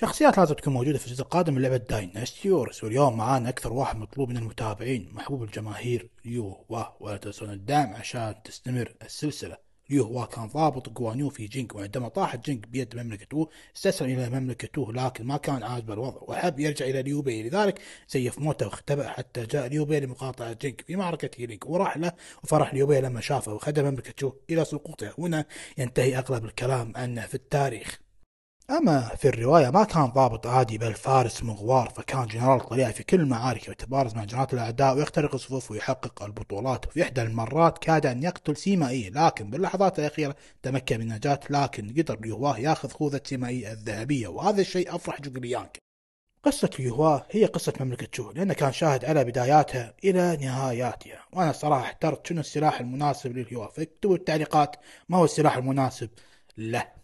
شخصيات لازم تكون موجودة في الجزء القادم من لعبة داينستي واليوم معانا أكثر واحد مطلوب من المتابعين محبوب الجماهير ليو وا ولا تنسون الدعم عشان تستمر السلسلة ليو وا كان ضابط قوانيو في جينج وعندما طاحت جينج بيد مملكة وو استسلم إلى مملكة وو لكن ما كان عاجبه الوضع وحب يرجع إلى ليوبي لذلك سيف موته واختبأ حتى جاء ليوبي لمقاطعة جينج في معركة هيلينج وراح له وفرح ليوبي لما شافه وخدم مملكة وو إلى سقوطها هنا ينتهي أغلب الكلام عنه في التاريخ أما في الرواية ما كان ضابط عادي بل فارس مغوار فكان جنرال طليع في كل المعارك يتبارز مع جنرالات الأعداء ويخترق الصفوف ويحقق البطولات وفي إحدى المرات كاد أن يقتل سيمائي لكن باللحظات الأخيرة تمكن من النجاة لكن قدر ليهواه ياخذ خوذة سيمائي الذهبية وهذا الشيء أفرح جوجليانك قصة ليهواه هي قصة مملكة شو لأنه كان شاهد على بداياتها إلى نهاياتها وأنا الصراحة احترت شنو السلاح المناسب لليهوا فاكتبوا التعليقات ما هو السلاح المناسب له